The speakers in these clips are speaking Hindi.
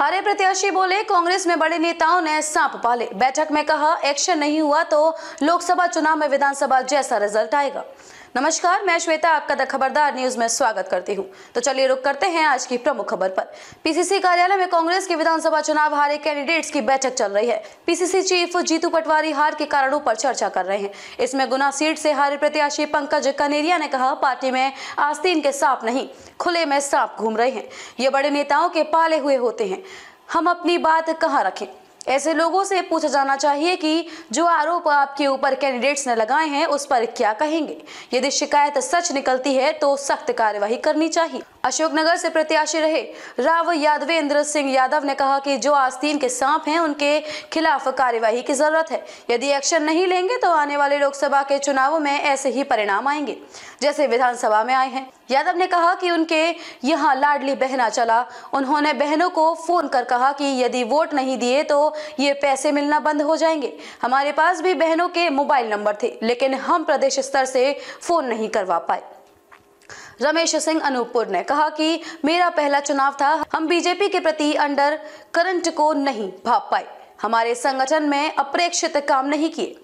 हरे प्रत्याशी बोले कांग्रेस में बड़े नेताओं ने सांप पाले बैठक में कहा एक्शन नहीं हुआ तो लोकसभा चुनाव में विधानसभा जैसा रिजल्ट आएगा नमस्कार मैं श्वेता आपका द खबरदार न्यूज में स्वागत करती हूं तो चलिए रुक करते हैं आज की प्रमुख खबर पर पीसीसी कार्यालय में कांग्रेस के विधानसभा चुनाव हारे कैंडिडेट्स की बैठक चल रही है पीसीसी चीफ जीतू पटवारी हार के कारणों पर चर्चा कर रहे हैं इसमें गुना सीट से हारे प्रत्याशी पंकज कनेरिया ने कहा पार्टी में आस्तीन के सांप नहीं खुले में सांप घूम रहे हैं ये बड़े नेताओं के पाले हुए होते हैं हम अपनी बात कहाँ रखें ऐसे लोगों से पूछा जाना चाहिए कि जो आरोप आपके ऊपर कैंडिडेट्स ने लगाए हैं उस पर क्या कहेंगे यदि शिकायत सच निकलती है तो सख्त कार्यवाही करनी चाहिए अशोकनगर से प्रत्याशी रहे राव यादवेंद्र सिंह यादव ने कहा कि जो आस्तीन के सांप हैं उनके खिलाफ कार्यवाही की जरूरत है यदि एक्शन नहीं लेंगे तो आने वाले लोकसभा के चुनावों में ऐसे ही परिणाम आएंगे जैसे विधानसभा में आए हैं यादव ने कहा कि उनके यहाँ लाडली बहना चला उन्होंने बहनों को फ़ोन कर कहा कि यदि वोट नहीं दिए तो ये पैसे मिलना बंद हो जाएंगे हमारे पास भी बहनों के मोबाइल नंबर थे लेकिन हम प्रदेश स्तर से फ़ोन नहीं करवा पाए रमेश सिंह अनूपपुर ने कहा कि मेरा पहला चुनाव था हम बीजेपी के प्रति अंडर करंट को नहीं भाप पाए हमारे संगठन में अप्रेक्षित काम नहीं किए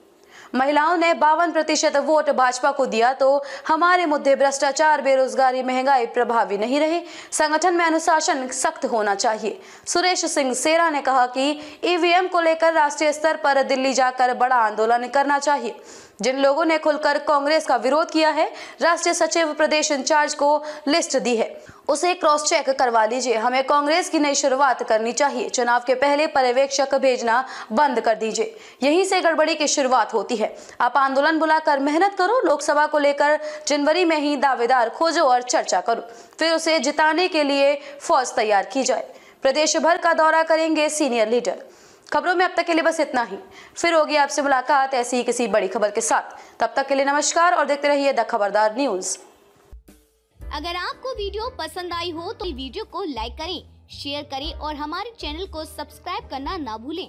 महिलाओं ने बावन प्रतिशत वोट भाजपा को दिया तो हमारे मुद्दे भ्रष्टाचार बेरोजगारी महंगाई प्रभावी नहीं रहे संगठन में अनुशासन सख्त होना चाहिए सुरेश सिंह सेरा ने कहा कि ईवीएम को लेकर राष्ट्रीय स्तर पर दिल्ली जाकर बड़ा आंदोलन करना चाहिए जिन लोगों ने खुलकर कांग्रेस का विरोध किया है राष्ट्रीय सचिव प्रदेश इंचार्ज को लिस्ट दी है उसे क्रॉस चेक करवा लीजिए हमें कांग्रेस की नई शुरुआत करनी चाहिए चुनाव के पहले पर्यवेक्षक भेजना बंद कर दीजिए यहीं से गड़बड़ी की शुरुआत होती है है आप आंदोलन बुलाकर मेहनत करो लोकसभा को लेकर जनवरी में ही दावेदार खोजो और चर्चा करो फिर उसे जिताने के लिए फौज तैयार की जाए प्रदेश भर का दौरा करेंगे सीनियर लीडर खबरों में अब तक के लिए बस इतना ही फिर होगी आपसे मुलाकात ऐसी ही किसी बड़ी खबर के साथ तब तक के लिए नमस्कार और देखते रहिए द खबरदार न्यूज अगर आपको वीडियो पसंद आई हो तो वीडियो को लाइक करें शेयर करें और हमारे चैनल को सब्सक्राइब करना ना भूलें